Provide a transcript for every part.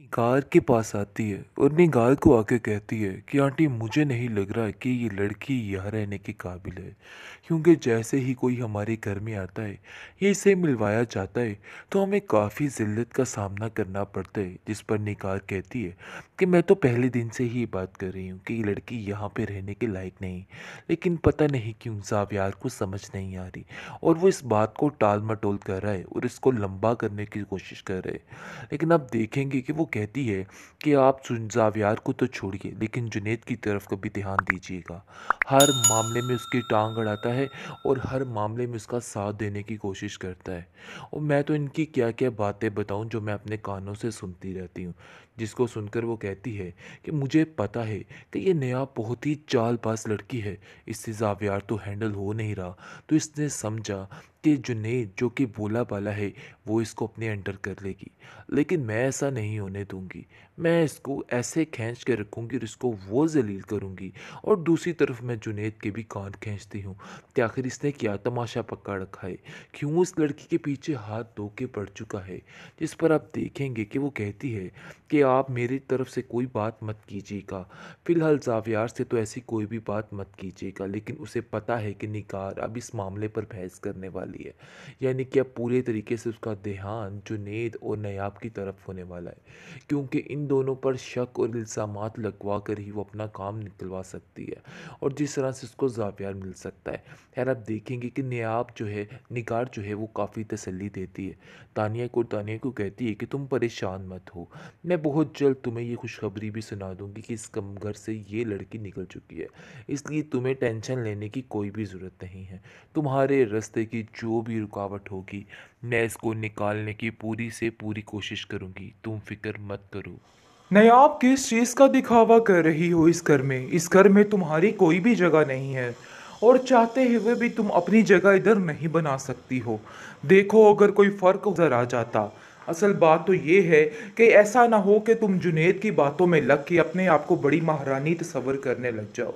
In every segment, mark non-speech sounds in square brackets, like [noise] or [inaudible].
निगार के पास आती है और निगार को आके कहती है कि आंटी मुझे नहीं लग रहा कि ये लड़की यहाँ रहने के काबिल है क्योंकि जैसे ही कोई हमारे घर में आता है या इसे मिलवाया जाता है तो हमें काफ़ी जिल्लत का सामना करना पड़ता है जिस पर निगार कहती है कि मैं तो पहले दिन से ही बात कर रही हूँ कि ये लड़की यहाँ पर रहने के लायक नहीं लेकिन पता नहीं क्यों जाव्यार को समझ नहीं आ रही और वो इस बात को टाल मटोल कर रहा है और इसको लंबा करने की कोशिश कर रहा है लेकिन आप देखेंगे कि वो कहती है कि आप जावियार को तो छोड़िए लेकिन जुनेद की तरफ कभी ध्यान दीजिएगा हर मामले में उसकी टांग अड़ाता है और हर मामले में उसका साथ देने की कोशिश करता है और मैं तो इनकी क्या क्या बातें बताऊं जो मैं अपने कानों से सुनती रहती हूँ जिसको सुनकर वो कहती है कि मुझे पता है कि ये नया बहुत ही चाल लड़की है इससे जावियार तो हैंडल हो नहीं रहा तो इसने समझा इसके जुनेद जो कि भोला भाला है वो इसको अपने अंडर कर लेगी लेकिन मैं ऐसा नहीं होने दूंगी मैं इसको ऐसे खींच के रखूँगी और इसको वो जलील करूँगी और दूसरी तरफ मैं जुनेद के भी कान खींचती हूँ कि आखिर इसने क्या तमाशा पक्का रखा है क्यों इस लड़की के पीछे हाथ धो के पड़ चुका है जिस पर आप देखेंगे कि वो कहती है कि आप मेरी तरफ से कोई बात मत कीजिएगा फ़िलहाल जावियार से तो ऐसी कोई भी बात मत कीजिएगा लेकिन उसे पता है कि निकार अब इस मामले पर बहस करने वाली लिए यानी कि अब पूरे तरीके से उसका ध्यान जुनेद और नयाब की तरफ होने वाला है क्योंकि इन दोनों पर शक और इल्ज़ाम लगवा कर ही वो अपना काम निकलवा सकती है और जिस तरह से उसको जावियार मिल सकता है यार आप देखेंगे कि नयाब जो है निगार जो है वो काफ़ी तसली देती है तानिया को तानिया को कहती है कि तुम परेशान मत हो मैं बहुत जल्द तुम्हें ये खुशखबरी भी सुना दूँगी कि इस कम घर से ये लड़की निकल चुकी है इसलिए तुम्हें टेंशन लेने की कोई भी ज़रूरत नहीं है तुम्हारे रस्ते की जो जो भी रुकावट होगी मैं इसको निकालने की पूरी से पूरी कोशिश करूँगी तुम फिक्र मत करो नहीं आप किस चीज़ का दिखावा कर रही हो इस घर में इस घर में तुम्हारी कोई भी जगह नहीं है और चाहते हुए भी तुम अपनी जगह इधर नहीं बना सकती हो देखो अगर कोई फ़र्क उधर आ जाता असल बात तो ये है कि ऐसा ना हो कि तुम जुनेद की बातों में लग के अपने आप को बड़ी महारानी तस्वर करने लग जाओ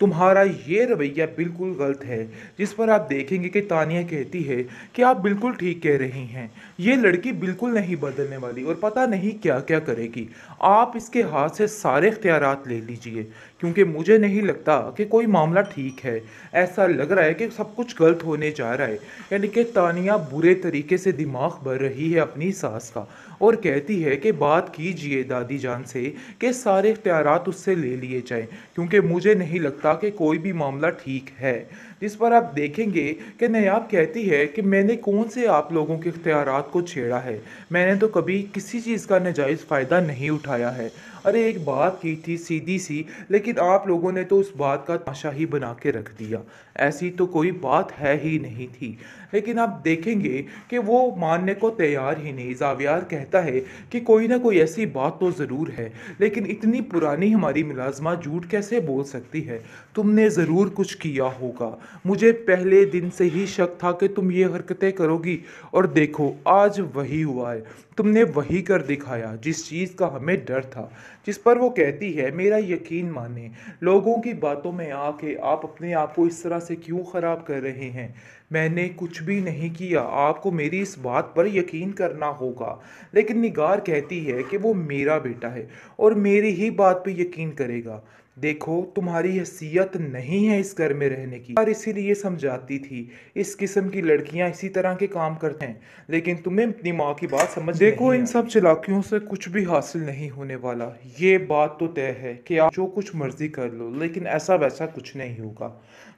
तुम्हारा ये रवैया बिल्कुल गलत है जिस पर आप देखेंगे कि तानिया कहती है कि आप बिल्कुल ठीक कह रही हैं ये लड़की बिल्कुल नहीं बदलने वाली और पता नहीं क्या क्या करेगी आप इसके हाथ से सारे इख्तियार ले लीजिए क्योंकि मुझे नहीं लगता कि कोई मामला ठीक है ऐसा लग रहा है कि सब कुछ गलत होने जा रहा है यानी कि तानिया बुरे तरीके से दिमाग भर रही है अपनी एहसास का और कहती है कि बात कीजिए दादी जान से कि सारे इख्तियार उससे ले लिए जाएं क्योंकि मुझे नहीं लगता कि कोई भी मामला ठीक है जिस पर आप देखेंगे कि नयाब कहती है कि मैंने कौन से आप लोगों के इख्तियार को छेड़ा है मैंने तो कभी किसी चीज़ का नजायज़ फ़ायदा नहीं उठाया है अरे एक बात की थी सीधी सी लेकिन आप लोगों ने तो उस बात का ताशा ही बना के रख दिया ऐसी तो कोई बात है ही नहीं थी लेकिन आप देखेंगे कि वो मानने को तैयार ही नहीं जावियार कहता है कि कोई ना कोई ऐसी बात तो ज़रूर है लेकिन इतनी पुरानी हमारी मुलाजमा झूठ कैसे बोल सकती है तुमने ज़रूर कुछ किया होगा मुझे पहले दिन से ही शक था कि तुम ये हरकतें करोगी और देखो आज वही हुआ है तुमने वही कर दिखाया जिस चीज़ का हमें डर था जिस पर वो कहती है मेरा यकीन माने लोगों की बातों में आके आप अपने आप को इस तरह से क्यों ख़राब कर रहे हैं मैंने कुछ भी नहीं किया आपको मेरी इस बात पर यकीन करना होगा लेकिन निगार कहती है कि वो मेरा बेटा है और मेरी ही बात पे यकीन करेगा देखो तुम्हारी हैसियत नहीं है इस घर में रहने की और इसीलिए समझाती थी इस किस्म की लड़कियां इसी तरह के काम करते हैं लेकिन तुम्हें अपनी माँ की बात समझ देखो इन सब चलाकियों से कुछ भी हासिल नहीं होने वाला ये बात तो तय है कि आप जो कुछ मर्जी कर लो लेकिन ऐसा वैसा कुछ नहीं होगा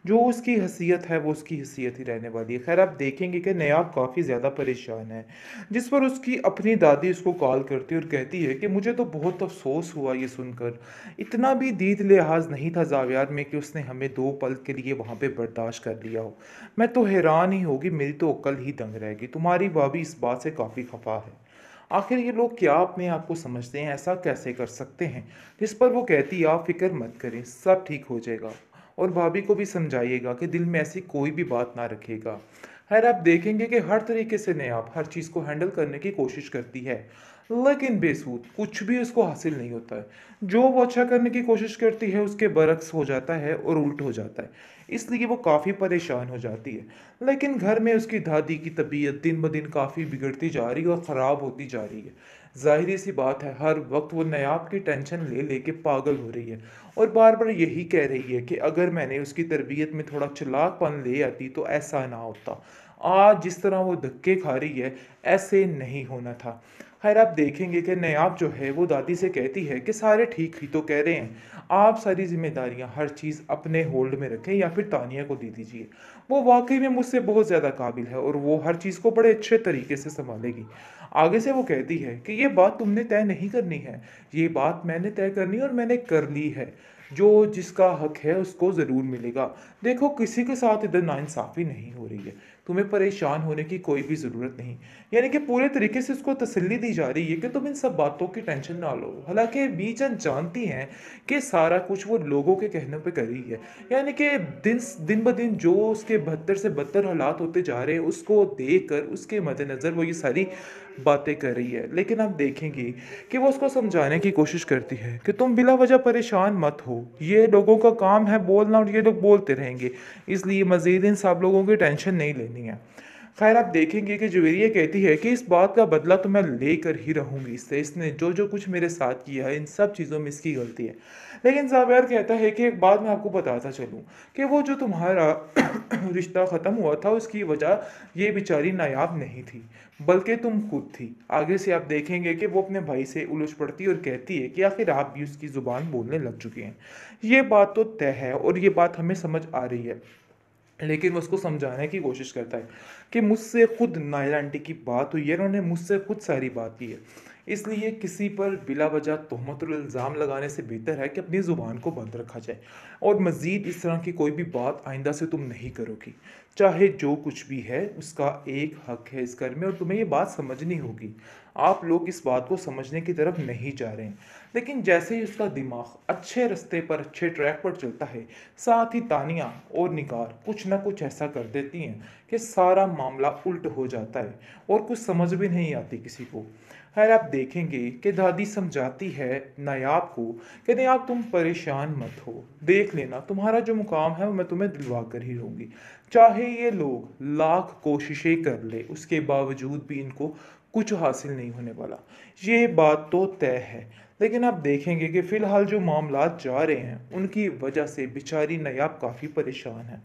जो उसकी हैसियत है वो उसकी हैसियत ही रहने वाली है खैर आप देखेंगे कि नयाब काफ़ी ज़्यादा परेशान है जिस पर उसकी अपनी दादी उसको कॉल करती है और कहती है कि मुझे तो बहुत अफसोस हुआ ये सुनकर इतना भी दीद लिहाज नहीं था जावियात में कि उसने हमें दो पल के लिए वहाँ पे बर्दाश्त कर लिया हो मैं तो हैरान ही होगी मेरी तो अक्ल ही दंग रहेगी तुम्हारी भाभी इस बात से काफ़ी खफा है आखिर ये लोग क्या अपने आप को समझते हैं ऐसा कैसे कर सकते हैं जिस पर वो कहती आप फिक्र मत करें सब ठीक हो जाएगा और भाभी को भी समझाइएगा कि दिल में ऐसी कोई भी बात ना रखेगा खैर आप देखेंगे कि हर तरीके से आप हर चीज़ को हैंडल करने की कोशिश करती है लेकिन बेसूद कुछ भी उसको हासिल नहीं होता है जो वो अच्छा करने की कोशिश करती है उसके बरक्स हो जाता है और उल्ट हो जाता है इसलिए वो काफ़ी परेशान हो जाती है लेकिन घर में उसकी दादी की तबीयत दिन ब दिन काफ़ी बिगड़ती जा रही है और ख़राब होती जा रही है जाहिर सी बात है हर वक्त वो नयाब की टेंशन ले लेके पागल हो रही है और बार बार यही कह रही है कि अगर मैंने उसकी तरबियत में थोड़ा चलाकपन ले आती तो ऐसा ना होता आज जिस तरह वो धक्के खा रही है ऐसे नहीं होना था खैर आप देखेंगे कि नयाब जो है वो दादी से कहती है कि सारे ठीक ही तो कह रहे हैं आप सारी जिम्मेदारियां हर चीज़ अपने होल्ड में रखें या फिर तानिया को दे दीजिए वो वाकई में मुझसे बहुत ज़्यादा काबिल है और वो हर चीज़ को बड़े अच्छे तरीके से संभालेगी आगे से वो कहती है कि ये बात तुमने तय नहीं करनी है ये बात मैंने तय करनी और मैंने कर ली है जो जिसका हक है उसको ज़रूर मिलेगा देखो किसी के साथ इधर नाइंसाफ़ी नहीं हो रही है तुम्हें परेशान होने की कोई भी ज़रूरत नहीं यानी कि पूरे तरीके से उसको तसल्ली दी जा रही है कि तुम इन सब बातों की टेंशन ना लो हालांकि बीजन जानती हैं कि सारा कुछ वो लोगों के कहने पर कर रही है यानी कि दिन दिन ब दिन जो उसके बदतर से बदतर हालात होते जा रहे हैं उसको देख कर उसके मद्देनज़र वो ये सारी बातें कर रही है लेकिन आप देखेंगे कि वो उसको समझाने की कोशिश करती है कि तुम बिला वजह परेशान मत हो ये लोगों का काम है बोलना और ये लोग बोलते रहेंगे इसलिए मज़ीद इन सब लोगों की टेंशन नहीं लेनी है खैर आप देखेंगे कि जवेरिया कहती है कि इस बात का बदला तो मैं लेकर ही रहूँगी इससे इसने जो जो कुछ मेरे साथ किया है इन सब चीज़ों में इसकी गलती है लेकिन जाबैर कहता है कि एक बात मैं आपको बताता चलूँ कि वो जो तुम्हारा [coughs] रिश्ता ख़त्म हुआ था उसकी वजह ये बेचारी नायाब नहीं थी बल्कि तुम खुद थी आगे से आप देखेंगे कि वो अपने भाई से उलझ पड़ती और कहती है कि आखिर आप भी उसकी ज़ुबान बोलने लग चुके हैं ये बात तो तय है और ये बात हमें समझ आ रही है लेकिन वो उसको समझाने की कोशिश करता है कि मुझसे खुद आंटी की बात हुई है उन्होंने मुझसे खुद सारी बात की है इसलिए किसी पर बिला वजह इल्ज़ाम लगाने से बेहतर है कि अपनी ज़ुबान को बंद रखा जाए और मज़ीद इस तरह की कोई भी बात आइंदा से तुम नहीं करोगी चाहे जो कुछ भी है उसका एक हक है इस घर में और तुम्हें ये बात समझनी होगी आप लोग इस बात को समझने की तरफ नहीं जा रहे लेकिन जैसे ही उसका दिमाग अच्छे रास्ते पर अच्छे ट्रैक पर चलता है साथ ही तानिया और निकार कुछ ना कुछ ऐसा कर देती हैं कि सारा मामला उल्ट हो जाता है और कुछ समझ भी नहीं आती किसी को खैर आप देखेंगे कि दादी समझाती है नायाब को कि नायाब तुम परेशान मत हो देख लेना तुम्हारा जो मुकाम है वो मैं तुम्हें दिलवा कर ही रहूँगी चाहे ये लोग लाख कोशिशें कर ले उसके बावजूद भी इनको कुछ हासिल नहीं होने वाला ये बात तो तय है लेकिन आप देखेंगे कि फ़िलहाल जो मामला जा रहे हैं उनकी वजह से बेचारी नयाब काफ़ी परेशान है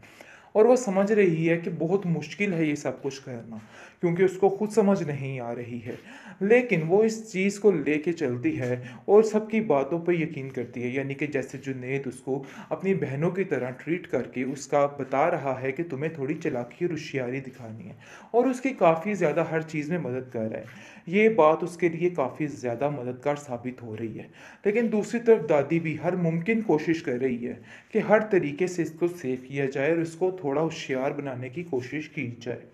और वह समझ रही है कि बहुत मुश्किल है ये सब कुछ करना क्योंकि उसको खुद समझ नहीं आ रही है लेकिन वो इस चीज़ को ले कर चलती है और सबकी बातों पर यकीन करती है यानी कि जैसे जुनेद उसको अपनी बहनों की तरह ट्रीट करके उसका बता रहा है कि तुम्हें थोड़ी चलाकी और होशियारी दिखानी है और उसकी काफ़ी ज़्यादा हर चीज़ में मदद कर रहा है ये बात उसके लिए काफ़ी ज़्यादा मददगार साबित हो रही है लेकिन दूसरी तरफ दादी भी हर मुमकिन कोशिश कर रही है कि हर तरीके से इसको सेफ किया जाए और इसको थोड़ा होशियार बनाने की कोशिश की जाए